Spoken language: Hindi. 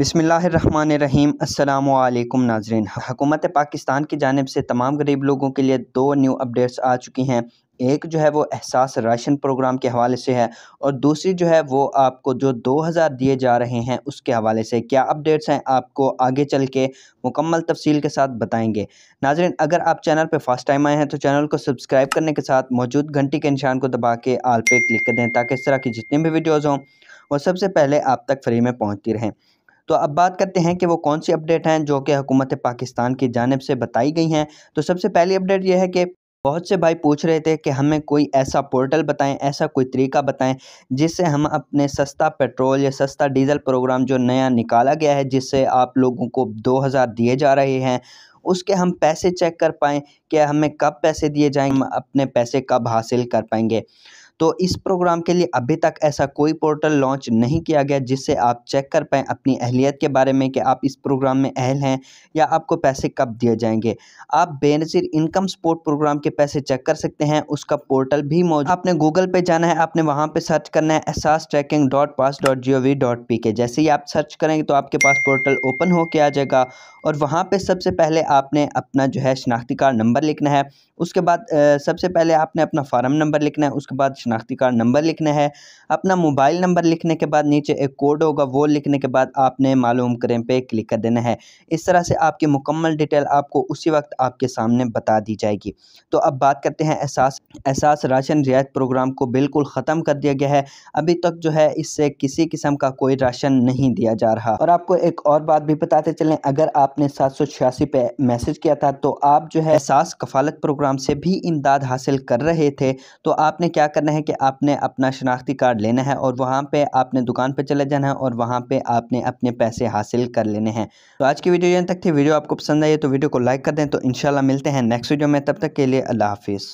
बिसमीम् अल्लाम नाजरन हुकूमत पाकिस्तान की जानब से तमाम गरीब लोगों के लिए दो न्यू अपडेट्स आ चुकी हैं एक जो है वो एहसास राशन प्रोग्राम के हवाले से है और दूसरी जो है वो आपको जो 2000 दिए जा रहे हैं उसके हवाले से क्या अपडेट्स हैं आपको आगे चल के मुकम्मल तफसील के साथ बताएंगे नाजरन अगर आप चैनल पर फर्स्ट टाइम आए हैं तो चैनल को सब्सक्राइब करने के साथ मौजूद घंटी के निशान को दबा के आल पे क्लिक कर दें ताकि इस तरह की जितनी भी वीडियोज़ हों वो सबसे पहले आप तक फ्री में पहुँचती रहें तो अब बात करते हैं कि वो कौन सी अपडेट हैं जो कि हुकूमत पाकिस्तान की जानब से बताई गई हैं तो सबसे पहली अपडेट यह है कि बहुत से भाई पूछ रहे थे कि हमें कोई ऐसा पोर्टल बताएं ऐसा कोई तरीका बताएं जिससे हम अपने सस्ता पेट्रोल या सस्ता डीजल प्रोग्राम जो नया निकाला गया है जिससे आप लोगों को 2000 दिए जा रहे हैं उसके हम पैसे चेक कर पाएँ कि हमें कब पैसे दिए जाएँ हम अपने पैसे कब हासिल कर पाएंगे तो इस प्रोग्राम के लिए अभी तक ऐसा कोई पोर्टल लॉन्च नहीं किया गया जिससे आप चेक कर पाएँ अपनी अहलियत के बारे में कि आप इस प्रोग्राम में अहल हैं या आपको पैसे कब दिए जाएंगे आप बेनज़ीर इनकम सपोर्ट प्रोग्राम के पैसे चेक कर सकते हैं उसका पोर्टल भी मौजूद आपने गूगल पर जाना है आपने वहाँ पर सर्च करना है Ehsaas tracking dot pass dot G O V dot P K जैसे ही आप सर्च करेंगे तो आपके पास पोर्टल ओपन के आ जाएगा और वहाँ पर सबसे पहले आपने अपना जो है शनाख्ती कार्ड नंबर लिखना है उसके बाद सबसे पहले आपने अपना फ़ारम नंबर लिखना है उसके बाद शनाख्ती कार्ड नंबर लिखना है अपना मोबाइल नंबर लिखने के बाद नीचे एक कोड होगा वो लिखने के बाद आपने मालूम करें पे क्लिक कर देना है इस तरह से आपकी मुकम्मल डिटेल आपको उसी वक्त आपके सामने बता दी जाएगी तो अब बात करते हैं एहसास एहसास राशन रियायत प्रोग्राम को बिल्कुल ख़त्म कर दिया गया है अभी तक जो है इससे किसी किस्म का कोई राशन नहीं दिया जा रहा और आपको एक और बात भी बताते चलें अगर आपने सात सौ छियासी पे मैसेज किया था तो आप जो है एहसास कफालत प्रोग्राम से भी इमदाद हासिल कर रहे थे तो आपने क्या करना है हैं कि आपने अपना शनाख्ती कार्ड लेना है और वहाँ पे आपने दुकान पे चले जाना है और वहाँ पे आपने अपने पैसे हासिल कर लेने हैं तो आज की वीडियो यहाँ तक थी वीडियो आपको पसंद आई तो वीडियो को लाइक कर दें तो इन मिलते हैं नेक्स्ट वीडियो में तब तक के लिए अल्लाह हाफिज़